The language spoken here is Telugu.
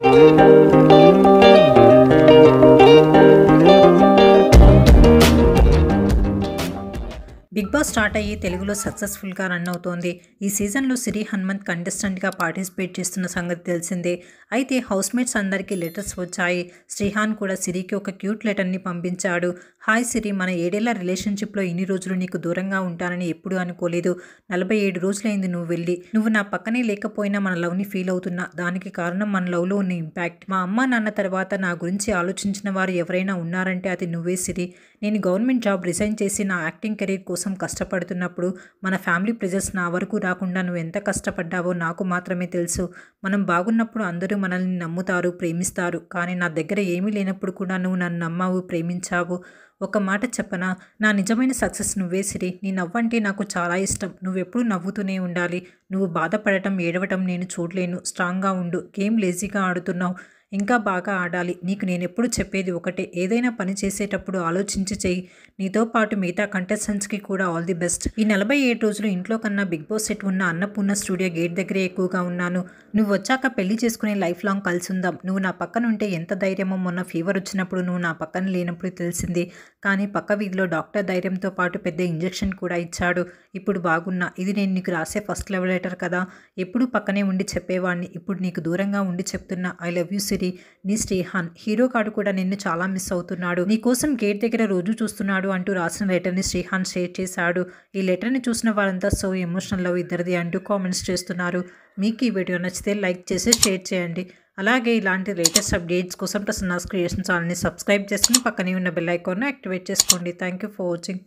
Música బిగ్ బాస్ స్టార్ట్ అయ్యి తెలుగులో సక్సెస్ఫుల్గా రన్ అవుతోంది ఈ సీజన్లో సిరి హనుమంత్ కంటెస్టెంట్గా పార్టిసిపేట్ చేస్తున్న సంగతి తెలిసిందే అయితే హౌస్మేట్స్ అందరికీ లెటర్స్ వచ్చాయి శ్రీహాన్ కూడా సిరికి ఒక క్యూట్ లెటర్ని పంపించాడు హాయ్ సిరి మన ఏడేళ్ల రిలేషన్షిప్లో ఇన్ని రోజులు నీకు దూరంగా ఉంటానని ఎప్పుడూ అనుకోలేదు నలభై ఏడు రోజులైంది నువ్వు వెళ్ళి నువ్వు నా పక్కనే లేకపోయినా మన లవ్ని ఫీల్ అవుతున్నా దానికి కారణం మన లవ్లో ఉన్న ఇంపాక్ట్ మా అమ్మ నాన్న తర్వాత నా గురించి ఆలోచించిన వారు ఎవరైనా ఉన్నారంటే అది నువ్వే సిరి నేను గవర్నమెంట్ జాబ్ రిజైన్ చేసి నా యాక్టింగ్ కెరీర్ కోసం కోసం కష్టపడుతున్నప్పుడు మన ఫ్యామిలీ ప్రెజర్స్ నా వరకు రాకుండా నువ్వు ఎంత కష్టపడ్డావో నాకు మాత్రమే తెలుసు మనం బాగున్నప్పుడు అందరూ మనల్ని నమ్ముతారు ప్రేమిస్తారు కానీ నా దగ్గర ఏమీ లేనప్పుడు కూడా నువ్వు నన్ను నమ్మావు ప్రేమించావు ఒక మాట చెప్పనా నా నిజమైన సక్సెస్ నువ్వే సిరి నీ నవ్వంటే నాకు చాలా ఇష్టం నువ్వెప్పుడు నవ్వుతూనే ఉండాలి నువ్వు బాధపడటం ఏడవటం నేను చూడలేను స్ట్రాంగ్గా ఉండు గేమ్ లేజీగా ఆడుతున్నావు ఇంకా బాగా ఆడాలి నీకు నేను ఎప్పుడు చెప్పేది ఒకటే ఏదైనా పని చేసేటప్పుడు ఆలోచించి చేయి నీతో పాటు మిగతా కంటెస్టెంట్స్కి కూడా ఆల్ ది బెస్ట్ ఈ నలభై ఏడు రోజులు ఇంట్లో కన్నా బిగ్ బాస్ సెట్ ఉన్న అన్నపూర్ణ స్టూడియో గేట్ దగ్గరే ఎక్కువగా ఉన్నాను నువ్వు వచ్చాక పెళ్లి చేసుకునే లైఫ్ లాంగ్ కలిసి ఉందాం నువ్వు నా పక్కన ఉంటే ఎంత ధైర్యమో మొన్న ఫీవర్ వచ్చినప్పుడు నువ్వు నా పక్కన లేనప్పుడు తెలిసింది కానీ పక్క వీధిలో డాక్టర్ ధైర్యంతో పాటు పెద్ద ఇంజెక్షన్ కూడా ఇచ్చాడు ఇప్పుడు బాగున్నా ఇది నేను నీకు రాసే ఫస్ట్ లెవెల్ లెటర్ కదా ఎప్పుడు పక్కనే ఉండి చెప్పేవాడిని ఇప్పుడు నీకు దూరంగా ఉండి చెప్తున్నా I love you Siri Siri నీ శ్రీహాన్ హీరో కాడు కూడా నిన్ను చాలా మిస్ అవుతున్నాడు నీ కోసం గేట్ దగ్గర రోజు చూస్తున్నాడు అంటూ రాసిన లెటర్ని శ్రీహాన్ షేర్ చేశాడు ఈ లెటర్ని చూసిన వారంతా సో ఎమోషనల్ లవ్ ఇద్దరిది అంటూ కామెంట్స్ చేస్తున్నారు మీకు ఈ వీడియో నచ్చితే లైక్ చేసి షేర్ చేయండి అలాగే ఇలాంటి లేటెస్ట్ అప్డేట్స్ కోసం ప్రసన్నాస్ క్రియేషన్ ఛానల్ని సబ్స్క్రైబ్ చేసుకుని పక్కనే ఉన్న బెల్ ఐకాన్ను యాక్టివేట్ చేసుకోండి థ్యాంక్ యూ ఫర్ వాచింగ్